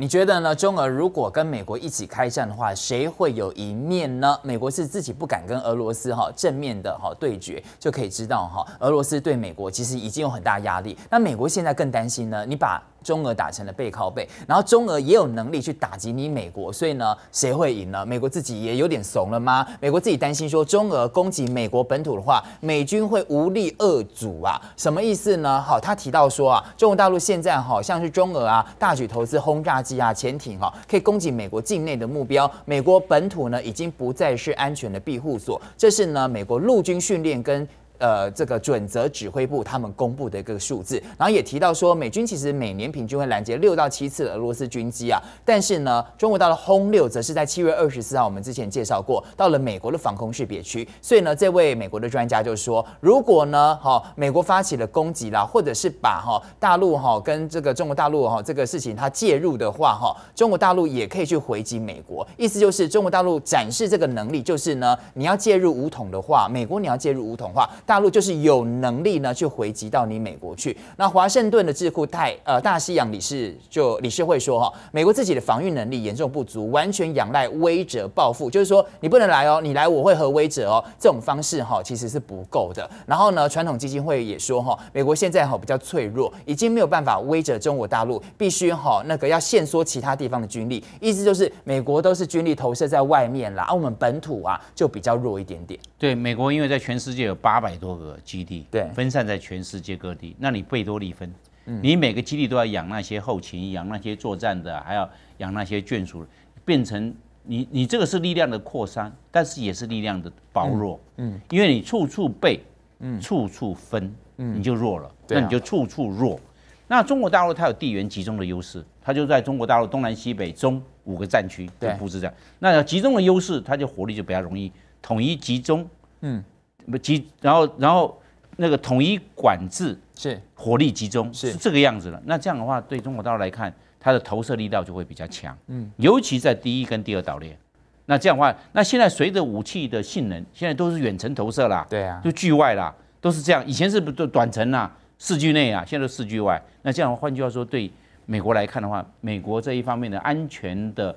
你觉得呢？中俄如果跟美国一起开战的话，谁会有赢面呢？美国是自己不敢跟俄罗斯哈正面的哈对决，就可以知道哈，俄罗斯对美国其实已经有很大压力。那美国现在更担心呢？你把。中俄打成了背靠背，然后中俄也有能力去打击你美国，所以呢，谁会赢呢？美国自己也有点怂了吗？美国自己担心说，中俄攻击美国本土的话，美军会无力遏阻啊？什么意思呢？好，他提到说啊，中国大陆现在好像是中俄啊，大举投资轰炸机啊、潜艇哈，可以攻击美国境内的目标，美国本土呢已经不再是安全的庇护所。这是呢，美国陆军训练跟。呃，这个准则指挥部他们公布的一个数字，然后也提到说，美军其实每年平均会拦截六到七次俄罗斯军机啊。但是呢，中国大陆轰六则是在七月二十四号，我们之前介绍过，到了美国的防空识别区。所以呢，这位美国的专家就说，如果呢，哈，美国发起了攻击啦，或者是把哈大陆哈跟这个中国大陆哈这个事情它介入的话，哈，中国大陆也可以去回击美国。意思就是，中国大陆展示这个能力，就是呢，你要介入武统的话，美国你要介入武统话。大陆就是有能力呢，去回击到你美国去。那华盛顿的智库大呃大西洋理事就理事会说哈，美国自己的防御能力严重不足，完全仰赖威者报复，就是说你不能来哦，你来我会和威者哦，这种方式哈其实是不够的。然后呢，传统基金会也说哈，美国现在哈比较脆弱，已经没有办法威者中国大陆，必须哈那个要限缩其他地方的军力，意思就是美国都是军力投射在外面啦，啊我们本土啊就比较弱一点点。对，美国因为在全世界有八百。多个基地，对，分散在全世界各地。那你贝多利分，你每个基地都要养那些后勤，养那些作战的，还要养那些眷属，变成你你这个是力量的扩散，但是也是力量的薄弱，嗯，因为你处处被，嗯，处处分，嗯，你就弱了，那你就处处弱。那中国大陆它有地缘集中的优势，它就在中国大陆东南西北中五个战区布置这样。那集中的优势，它就火力就比较容易统一集中，嗯。集，然后，然后那个统一管制是火力集中是这个样子了。那这样的话，对中国大陆来看，它的投射力道就会比较强。嗯，尤其在第一跟第二岛链。那这样的话，那现在随着武器的性能，现在都是远程投射啦，对啊，就距外啦，都是这样。以前是不都短程啦，四距内啊，现在都四距外。那这样，换句话说，对美国来看的话，美国这一方面的安全的。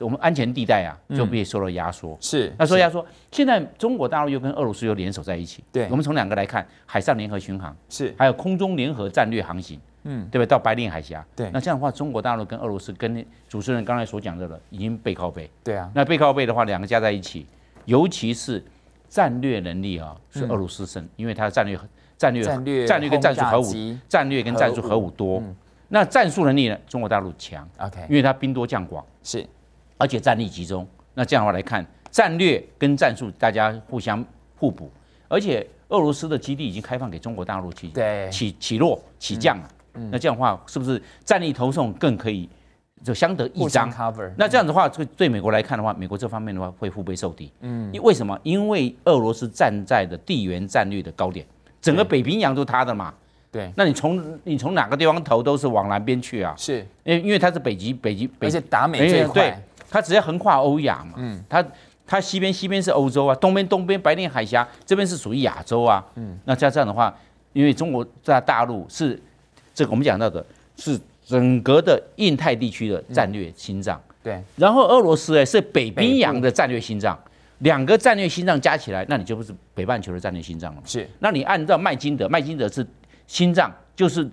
我们安全地带啊，就被受到压缩。是，那受压缩，现在中国大陆又跟俄罗斯又联手在一起。对，我们从两个来看，海上联合巡航是，还有空中联合战略航行，嗯，对对？到白令海峡，对，那这样的话，中国大陆跟俄罗斯跟主持人刚才所讲的了，已经背靠背。对啊，那背靠背的话，两个加在一起，尤其是战略能力啊，是俄罗斯胜，因为它的战略战略战略跟战术核武战略跟战术核武多。那战术能力呢，中国大陆强，OK，因为它兵多将广。是。而且战力集中，那这样的话来看，战略跟战术大家互相互补，而且俄罗斯的基地已经开放给中国大陆对起起落起降了，那这样的话是不是战力投送更可以就相得益彰？cover 那这样子的话，对对美国来看的话，美国这方面的话会腹背受敌。嗯，为什么？因为俄罗斯站在的地缘战略的高点，整个北冰洋都塌他的嘛。对，那你从你从哪个地方投都是往南边去啊？是，因因为它是北极，北极，北且打美这块。它直接横跨欧亚嘛，嗯，它它西边西边是欧洲啊，东边东边白令海峡这边是属于亚洲啊，嗯，那加这样的话，因为中国在大陆是这个我们讲到的，是整个的印太地区的战略心脏，对，然后俄罗斯哎是北冰洋的战略心脏，两个战略心脏加起来，那你就不是北半球的战略心脏了，是，那你按照麦金德，麦金德是心脏，就是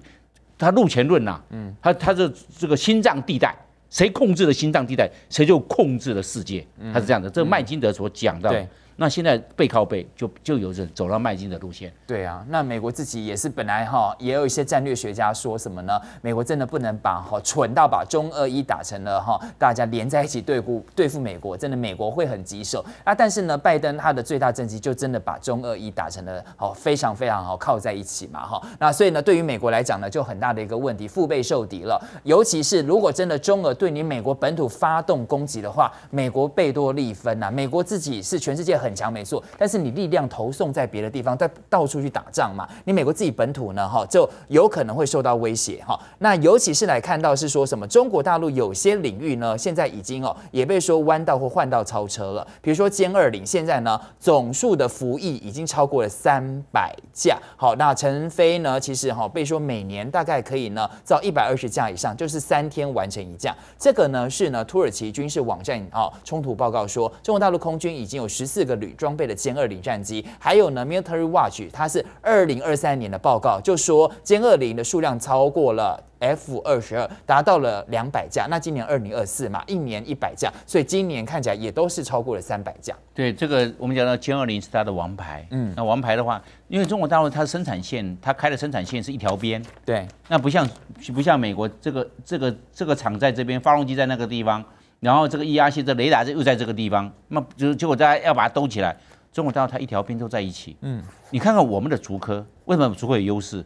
他路前论呐，嗯，他他的这个心脏地带。谁控制了心脏地带，谁就控制了世界。他是这样的，这麦金德所讲的。那现在背靠背就就有人走到迈进的路线。对啊，那美国自己也是本来哈也有一些战略学家说什么呢？美国真的不能把哈蠢到把中俄一打成了哈大家连在一起对付对付美国，真的美国会很棘手啊！但是呢，拜登他的最大政绩就真的把中俄一打成了好非常非常好靠在一起嘛哈那所以呢，对于美国来讲呢，就很大的一个问题腹背受敌了。尤其是如果真的中俄对你美国本土发动攻击的话，美国贝多利分呐，美国自己是全世界很。很强没错，但是你力量投送在别的地方，在到处去打仗嘛，你美国自己本土呢哈，就有可能会受到威胁哈。那尤其是来看到是说什么中国大陆有些领域呢，现在已经哦也被说弯道或换道超车了。比如说歼二零现在呢，总数的服役已经超过了三百架。好，那陈飞呢，其实哈被说每年大概可以呢造一百二十架以上，就是三天完成一架。这个呢是呢土耳其军事网站哦冲突报告说，中国大陆空军已经有十四个。旅装备的歼二零战机，还有呢 Military Watch，它是二零二三年的报告，就说歼二零的数量超过了 F 二十二，达到了两百架。那今年二零二四嘛，一年一百架，所以今年看起来也都是超过了三百架。对，这个我们讲到歼二零是它的王牌，嗯，那王牌的话，因为中国大陆它生产线，它开的生产线是一条边，对，那不像不像美国这个这个这个厂在这边，发动机在那个地方。然后这个 E R C 这雷达又在这个地方，那结结果大家要把它兜起来。中国大陆它一条边都在一起。嗯，你看看我们的竹科为什么竹科有优势？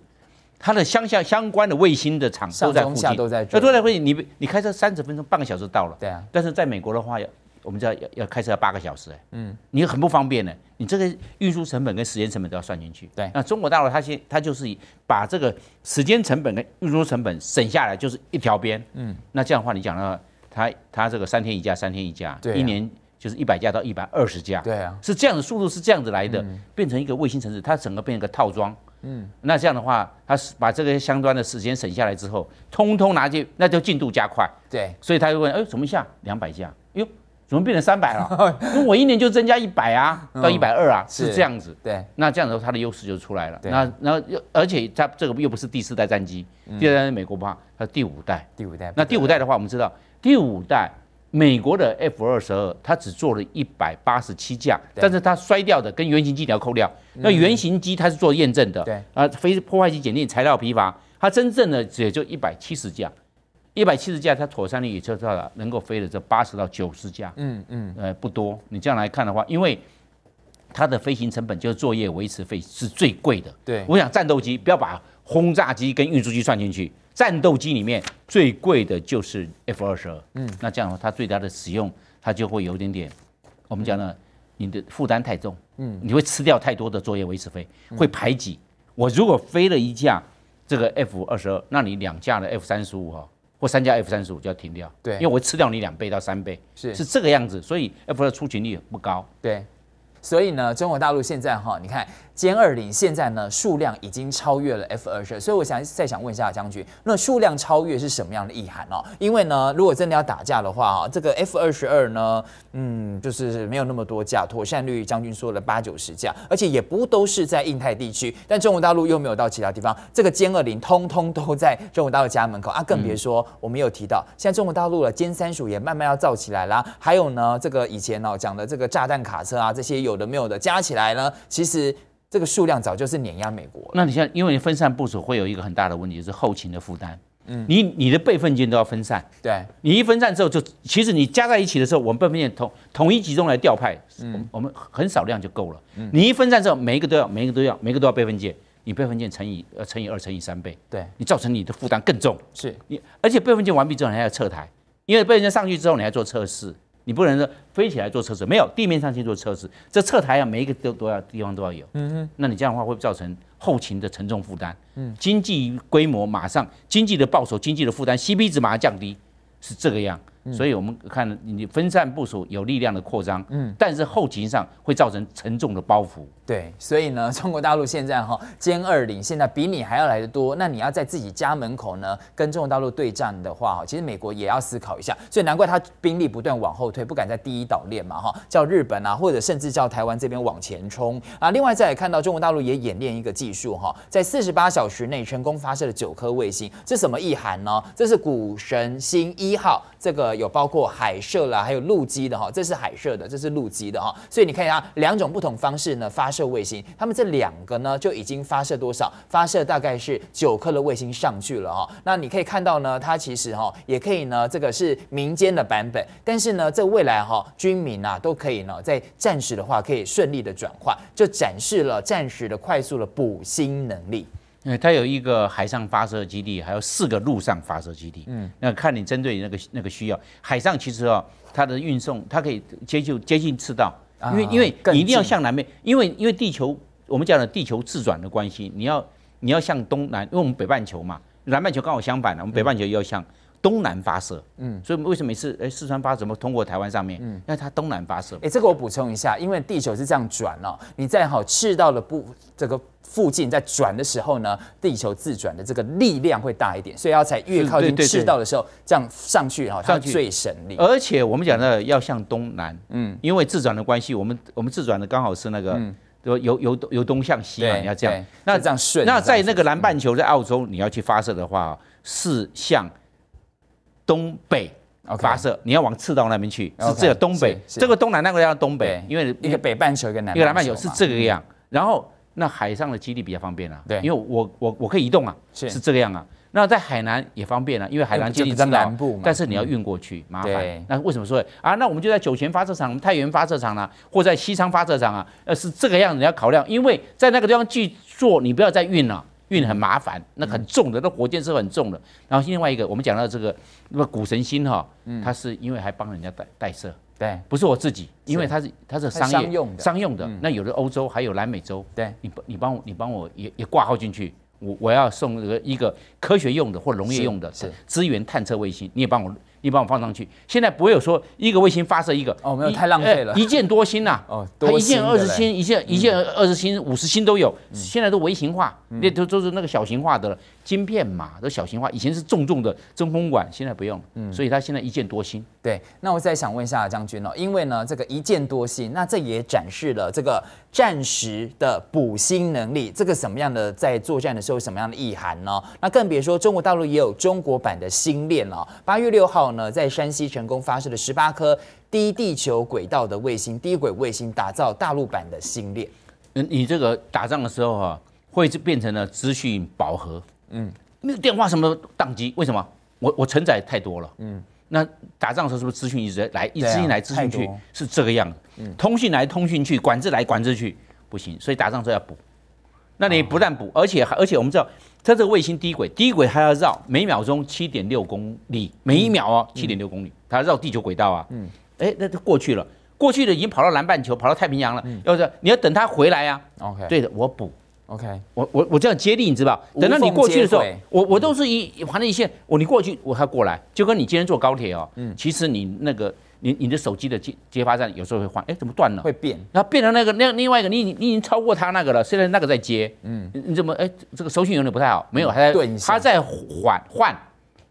它的相下相关的卫星的厂都在附近，它都在附近。你你开车三十分钟，半个小时到了。对啊。但是在美国的话，我们就要要开车要八个小时。嗯。你很不方便的，你这个运输成本跟时间成本都要算进去。对。那中国大陆它现它就是以把这个时间成本跟运输成本省下来，就是一条边。嗯。那这样的话，你讲到。他他这个三天一架，三天一架，一年就是一百架到一百二十架，对啊，是这样的速度，是这样子来的，变成一个卫星城市，它整个变成个套装，嗯，那这样的话，它把这个相装的时间省下来之后，通通拿去，那就进度加快，对，所以他就问，哎，怎么一下两百架？哟，怎么变成三百了？因 我一年就增加一百啊，到一百二啊，是这样子，对，那这样子它的优势就出来了，那然后又而且它这个又不是第四代战机，第四代美国不怕，它第五代，第五代，那第五代的话，我们知道。第五代美国的 F 二十二，它只做了一百八十七架，但是它摔掉的跟原型机你要扣掉，那原型机它是做验证的，对啊，飞破坏性检定材料疲乏，它真正的也就一百七十架，一百七十架它妥善率也就到了能够飞的这八十到九十架，嗯嗯，呃不多。你这样来看的话，因为它的飞行成本就是作业维持费是最贵的。对，我想战斗机不要把轰炸机跟运输机算进去。战斗机里面最贵的就是 F 二十二，嗯，那这样的话，它最大的使用它就会有点点，我们讲呢，你的负担太重，嗯，你会吃掉太多的作业维持费，会排挤我。如果飞了一架这个 F 二十二，那你两架的 F 三十五哦，或三架 F 三十五就要停掉，对，因为我会吃掉你两倍到三倍，是是这个样子，所以 F 二出勤率不高，对，所以呢，中国大陆现在哈，你看。歼二零现在呢数量已经超越了 F 二十二，所以我想再想问一下将军，那数量超越是什么样的意涵哦？因为呢，如果真的要打架的话啊，这个 F 二十二呢，嗯，就是没有那么多架，妥善率将军说了八九十架，而且也不都是在印太地区，但中国大陆又没有到其他地方，这个歼二零通通都在中国大陆家门口啊，更别说我们有提到现在中国大陆的歼三十五也慢慢要造起来啦，还有呢，这个以前哦讲的这个炸弹卡车啊，这些有的没有的加起来呢，其实。这个数量早就是碾压美国。那你现在，因为你分散部署会有一个很大的问题，就是后勤的负担。嗯，你你的备份件都要分散。对，你一分散之后，就其实你加在一起的时候，我们备份件统统一集中来调派。嗯，我们很少量就够了。嗯，你一分散之后，每一个都要，每一个都要，每一个都要备份件。你备份件乘以呃乘以二乘以三倍。对，你造成你的负担更重。是你，而且备份件完毕之后还要撤台，因为备份件上去之后你还做测试。你不能说飞起来做测试，没有地面上去做测试，这测台啊，每一个都都要地方都要有。嗯哼，那你这样的话会造成后勤的沉重负担，嗯，经济规模马上经济的报酬、经济的负担 c p 值马上降低，是这个样。所以我们看你分散部署有力量的扩张，嗯，但是后勤上会造成沉重的包袱。对，所以呢，中国大陆现在哈歼二零现在比你还要来的多，那你要在自己家门口呢跟中国大陆对战的话，其实美国也要思考一下。所以难怪他兵力不断往后退，不敢在第一岛链嘛，哈，叫日本啊，或者甚至叫台湾这边往前冲啊。另外再看到中国大陆也演练一个技术哈，在四十八小时内成功发射了九颗卫星，这什么意涵呢？这是古神星一号这个。有包括海射啦，还有陆基的哈，这是海射的，这是陆基的哈，所以你看一下两种不同方式呢发射卫星，他们这两个呢就已经发射多少？发射大概是九颗的卫星上去了哈。那你可以看到呢，它其实哈也可以呢，这个是民间的版本，但是呢，这未来哈军民啊都可以呢，在暂时的话可以顺利的转换，就展示了暂时的快速的补星能力。哎，它有一个海上发射基地，还有四个陆上发射基地。嗯，那看你针对那个那个需要，海上其实哦，它的运送它可以接近接近赤道，因为因为你一定要向南面，因为因为地球我们讲的地球自转的关系，你要你要向东南，因为我们北半球嘛，南半球刚好相反了，我们北半球要向。东南发射，嗯，所以为什么每次哎四川发怎么通过台湾上面？嗯，因为它东南发射，哎，这个我补充一下，因为地球是这样转哦，你在好赤道的不这个附近在转的时候呢，地球自转的这个力量会大一点，所以要才越靠近赤道的时候，这样上去哈上最省力。而且我们讲的要向东南，嗯，因为自转的关系，我们我们自转的刚好是那个嗯由由由东向西，你要这样，那这样顺。那在那个南半球，在澳洲你要去发射的话，是向。东北发射，你要往赤道那边去，是这个东北，这个东南那个叫东北，因为一个北半球一个南半球是这个样。然后那海上的基地比较方便啊，对，因为我我我可以移动啊，是这个样啊。那在海南也方便啊，因为海南接近在南部，但是你要运过去麻烦。那为什么说啊？那我们就在酒泉发射场、太原发射场啊，或在西昌发射场啊？呃，是这个样子你要考量，因为在那个地方去做，你不要再运了。运很麻烦，那很重的，那火箭是很重的。然后另外一个，我们讲到这个，那么谷神星哈，它是因为还帮人家带带射，对，不是我自己，因为它是它是商业商用的，商用的。那有的欧洲还有南美洲，对你你帮我你帮我也也挂号进去，我我要送一个一个科学用的或农业用的是资源探测卫星，你也帮我。你帮我放上去。现在不会有说一个卫星发射一个，哦，没有太浪费了，一箭多星呐，哦，都一箭二十星，一箭一箭二十星，五十星都有。现在都微型化，那都都是那个小型化的了。芯片嘛都小型化，以前是重重的真空管，现在不用，嗯，所以他现在一箭多星。对，那我再想问一下将军哦，因为呢这个一箭多星，那这也展示了这个战时的补星能力，这个什么样的在作战的时候什么样的意涵呢？那更别说中国大陆也有中国版的星链了。八月六号呢，在山西成功发射了十八颗低地球轨道的卫星，低轨卫星打造大陆版的星链。嗯，你这个打仗的时候哈，会变成了资讯饱和。嗯，那个电话什么宕机？为什么？我我承载太多了。嗯，那打仗的时候是不是资讯一直来，一资讯来资讯去是这个样？嗯，通讯来通讯去，管制来管制去，不行。所以打仗时候要补。那你不但补，而且而且我们知道它这个卫星低轨，低轨它要绕每秒钟七点六公里，每一秒哦，七点六公里，它绕地球轨道啊。嗯，哎，那它过去了，过去的已经跑到南半球，跑到太平洋了，要不你要等它回来呀？OK，对的，我补。OK，我我我这样接力，你知道等到你过去的时候，我我都是一反正一线。我你过去，我要过来，就跟你今天坐高铁哦。嗯，其实你那个你你的手机的接接发站有时候会换，哎，怎么断了？会变，然后变成那个另另外一个，你你已经超过他那个了，现在那个在接。嗯，你怎么哎？这个手性有点不太好，没有，还在他在缓换，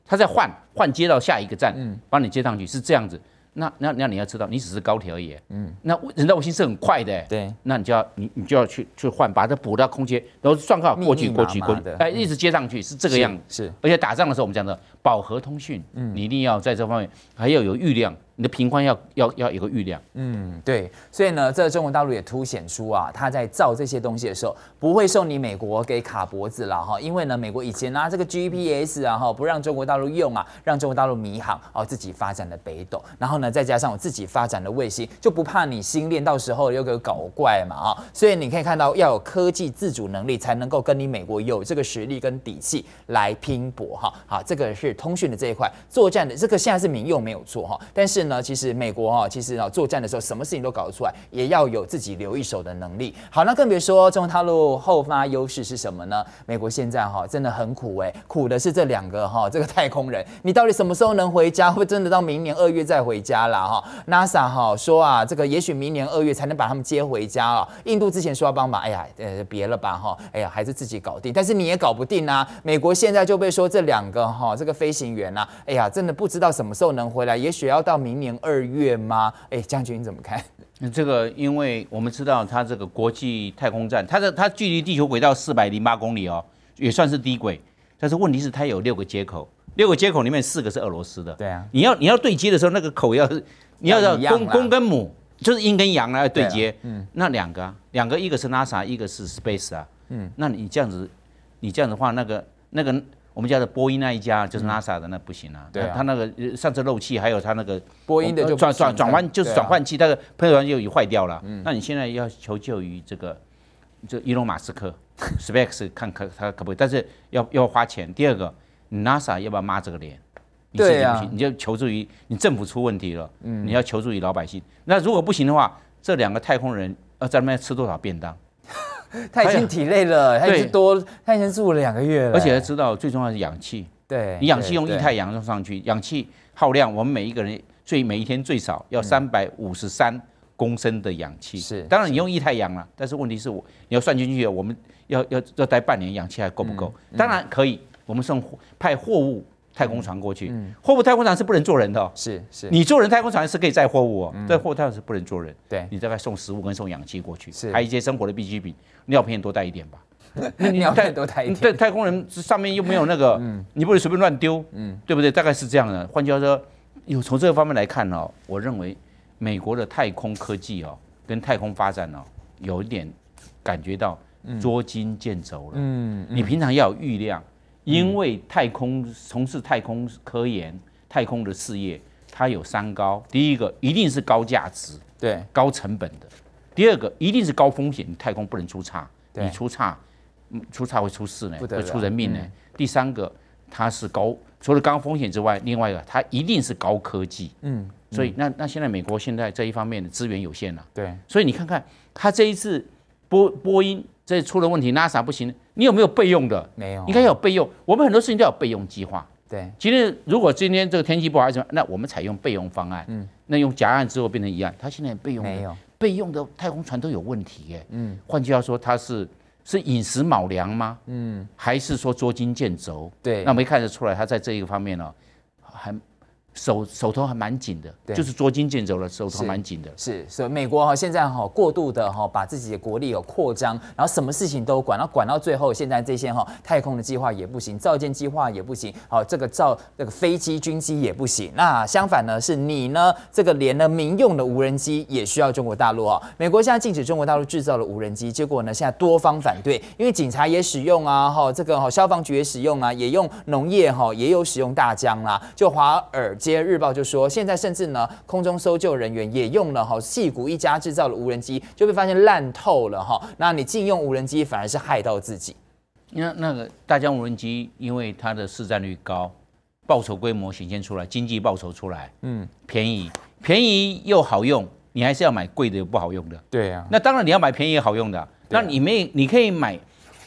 他在换换接到下一个站，帮你接上去，是这样子。那那那你要知道，你只是高铁而已。嗯，那人造卫星是很快的。对，那你就要你你就要去去换，把它补到空间，然后算好过去过去过去哎，一直接上去是这个样子。是，而且打仗的时候我们讲的。饱和通讯，嗯，你一定要在这方面还要有预量，你的频宽要要要有个预量，嗯，对，所以呢，这中国大陆也凸显出啊，他在造这些东西的时候不会受你美国给卡脖子了哈，因为呢，美国以前拿这个 GPS 啊哈，不让中国大陆用啊，让中国大陆迷航哦，自己发展的北斗，然后呢，再加上我自己发展的卫星，就不怕你心链到时候又给搞怪嘛啊，所以你可以看到要有科技自主能力，才能够跟你美国有这个实力跟底气来拼搏哈，好，这个是。通讯的这一块，作战的这个现在是民用没有错哈，但是呢，其实美国哈，其实啊，作战的时候什么事情都搞得出来，也要有自己留一手的能力。好，那更别说中大路后发优势是什么呢？美国现在哈真的很苦哎，苦的是这两个哈，这个太空人，你到底什么时候能回家？会不会真的到明年二月再回家啦哈？NASA 哈说啊，这个也许明年二月才能把他们接回家啊。印度之前说要帮忙，哎呀，呃，别了吧哈，哎呀，还是自己搞定。但是你也搞不定啊，美国现在就被说这两个哈，这个飞行员呐，哎呀，真的不知道什么时候能回来，也许要到明年二月吗？哎，将军你怎么看？这个，因为我们知道它这个国际太空站，它的它距离地球轨道四百零八公里哦，也算是低轨。但是问题是它有六个接口，六个接口里面四个是俄罗斯的，对啊。你要你要对接的时候，那个口要是你要要公公跟母，就是阴跟阳来要对接。嗯，那两个，两个一个是 NASA，一个是 Space 啊。嗯，那你这样子，你这样子话，那个那个。我们家的波音那一家就是 NASA 的，那不行啊。对啊，他那个上次漏气，还有他那个波音的就转转转换就是转换器，那个喷油管就已坏掉了。嗯，那你现在要求救于这个这伊隆·马斯克，SpaceX 看可他可不可以？但是要要花钱。第二个，NASA 要不要抹这个脸？你不啊，你就求助于你政府出问题了。嗯，你要求助于老百姓。那如果不行的话，这两个太空人要在那边吃多少便当？他已经体累了，他已经多，他已经住了两个月了。而且他知道，最重要是氧气。对，你氧气用液态氧用上去，氧气耗量，我们每一个人最每一天最少要三百五十三公升的氧气。是，当然你用液态氧了，但是问题是，我你要算进去，我们要要要待半年，氧气还够不够？当然可以，我们送派货物。太空船过去，货物太空船是不能坐人的，是是，你坐人太空船是可以载货物，哦，但货物它是不能坐人。对，你大概送食物跟送氧气过去，还一些生活的必需品，尿片多带一点吧。尿片多带一点，对，太空人上面又没有那个，你不能随便乱丢，嗯，对不对？大概是这样的。换句话说，有从这个方面来看呢，我认为美国的太空科技哦，跟太空发展呢，有一点感觉到捉襟见肘了。嗯，你平常要有预量。因为太空从事太空科研、太空的事业，它有三高：第一个一定是高价值，对，高成本的；第二个一定是高风险，太空不能出差，你出差，出差会出事呢，会出人命呢；第三个它是高，除了高风险之外，另外一个它一定是高科技，嗯。所以那那现在美国现在这一方面的资源有限了，对。所以你看看，它这一次波波音这出了问题，NASA 不行。你有没有备用的？没有。应该有备用。我们很多事情都有备用计划。对。今天如果今天这个天气不好什么，那我们采用备用方案。嗯。那用夹案之后变成一样。他现在备用没有？备用的太空船都有问题耶。嗯。换句话说，他是是饮食卯粮吗？嗯。还是说捉襟见肘？对。那没看得出来，他在这一个方面呢，还。手手头还蛮紧的，就是捉襟见肘了，手头蛮紧的。是，所以美国哈现在哈过度的哈把自己的国力有扩张，然后什么事情都管，然后管到最后，现在这些哈太空的计划也不行，造舰计划也不行，好这个造那个飞机军机也不行。那相反呢，是你呢这个连呢民用的无人机也需要中国大陆啊。美国现在禁止中国大陆制造的无人机，结果呢现在多方反对，因为警察也使用啊，哈这个哈消防局也使用啊，也用农业哈也有使用大疆啦，就华尔。些日报》就说，现在甚至呢，空中搜救人员也用了哈细谷一家制造的无人机，就被发现烂透了哈。那你禁用无人机，反而是害到自己。那那个大疆无人机，因为它的市占率高，报酬规模显现出来，经济报酬出来，嗯，便宜，便宜又好用，你还是要买贵的不好用的。对啊。那当然你要买便宜好用的，那你没你可以买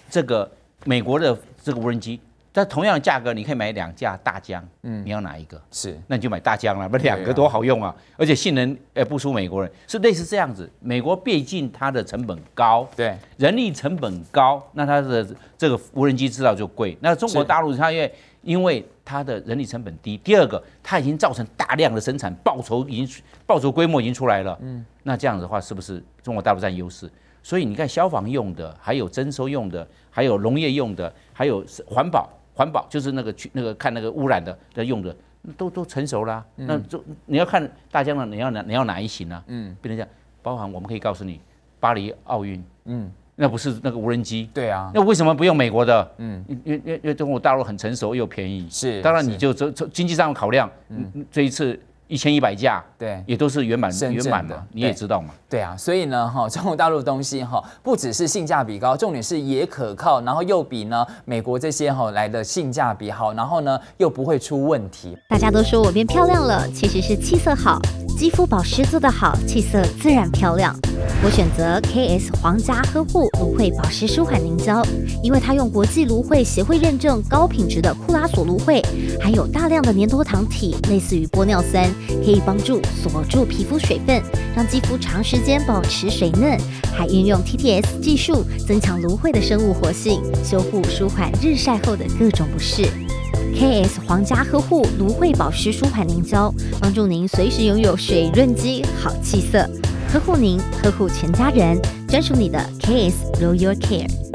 这个美国的这个无人机。但同样的价格，你可以买两架大疆，嗯，你要哪一个是？那你就买大疆了，不，两个多好用啊，而且性能，也不输美国人，是类似这样子。美国毕竟它的成本高，对，人力成本高，那它的这个无人机制造就贵。那中国大陆它因为因为它的人力成本低，第二个它已经造成大量的生产，报酬已经报酬规模已经出来了，嗯，那这样子的话，是不是中国大陆占优势？所以你看消防用的，还有征收用的，还有农业用的，还有环保。环保就是那个去那个看那个污染的要用的，都都成熟了。那这你要看大疆的，你要哪你要哪一型呢？嗯，成这样，包含我们可以告诉你，巴黎奥运，嗯，那不是那个无人机，对啊，那为什么不用美国的？嗯，因因因为中国大陆很成熟又便宜。是，当然你就从从经济上的考量，嗯，这一次。一千一百架，对，也都是圆满圆满的，你也知道嘛？对啊，所以呢，哈，中国大陆东西哈，不只是性价比高，重点是也可靠，然后又比呢美国这些哈来的性价比好，然后呢又不会出问题。大家都说我变漂亮了，其实是气色好。肌肤保湿做得好，气色自然漂亮。我选择 K S 皇家呵护芦荟保湿舒缓凝胶，因为它用国际芦荟协会认证高品质的库拉索芦荟，含有大量的粘多糖体，类似于玻尿酸，可以帮助锁住皮肤水分，让肌肤长时间保持水嫩。还运用 TTS 技术增强芦荟的生物活性，修复舒缓日晒后的各种不适。K S 皇家呵护芦荟保湿舒缓凝胶，帮助您随时拥有水润肌、好气色，呵护您，呵护全家人，专属你的 K S Royal Care。